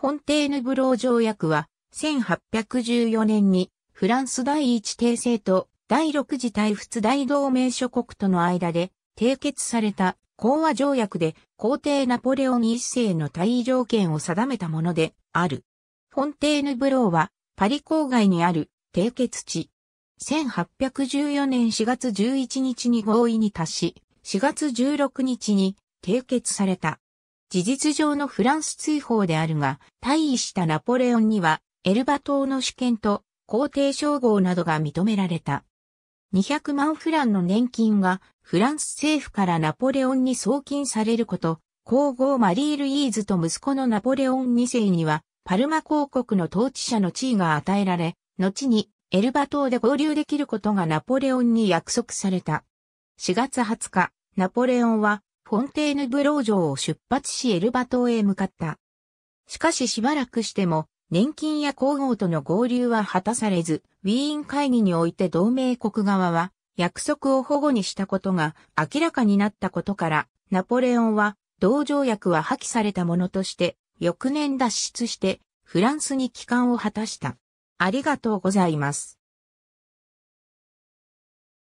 フォンテーヌブロー条約は、1814年にフランス第一帝政と第六次大仏大同盟諸国との間で締結された講和条約で皇帝ナポレオン一世の退位条件を定めたものである。フォンテーヌブローはパリ郊外にある締結地。1814年4月11日に合意に達し、4月16日に締結された。事実上のフランス追放であるが、退位したナポレオンには、エルバ島の主権と皇帝称号などが認められた。200万フランの年金がフランス政府からナポレオンに送金されること、皇后マリー・ルイーズと息子のナポレオン2世には、パルマ公国の統治者の地位が与えられ、後にエルバ島で合流できることがナポレオンに約束された。4月20日、ナポレオンはフォンテーヌブロー城を出発しエルバ島へ向かった。しかししばらくしても、年金や皇后との合流は果たされず、ウィーン会議において同盟国側は、約束を保護にしたことが明らかになったことから、ナポレオンは、同条約は破棄されたものとして、翌年脱出して、フランスに帰還を果たした。ありがとうございます。